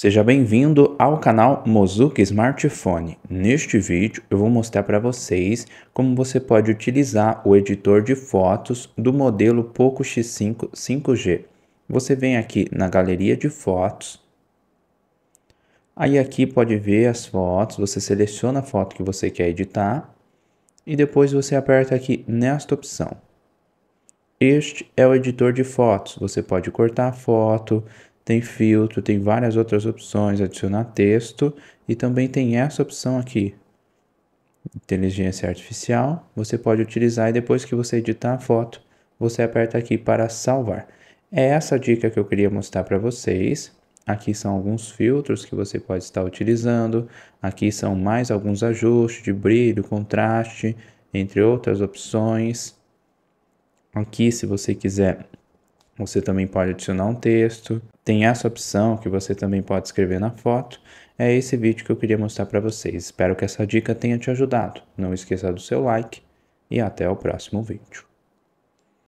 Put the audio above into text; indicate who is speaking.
Speaker 1: Seja bem-vindo ao canal Mozuki Smartphone. Neste vídeo eu vou mostrar para vocês como você pode utilizar o editor de fotos do modelo Poco X5 5G. Você vem aqui na galeria de fotos. Aí aqui pode ver as fotos, você seleciona a foto que você quer editar e depois você aperta aqui nesta opção. Este é o editor de fotos. Você pode cortar a foto, tem filtro, tem várias outras opções, adicionar texto e também tem essa opção aqui, inteligência artificial, você pode utilizar e depois que você editar a foto, você aperta aqui para salvar. É essa dica que eu queria mostrar para vocês. Aqui são alguns filtros que você pode estar utilizando, aqui são mais alguns ajustes de brilho, contraste, entre outras opções. Aqui, se você quiser, você também pode adicionar um texto, tem essa opção que você também pode escrever na foto. É esse vídeo que eu queria mostrar para vocês. Espero que essa dica tenha te ajudado. Não esqueça do seu like e até o próximo vídeo.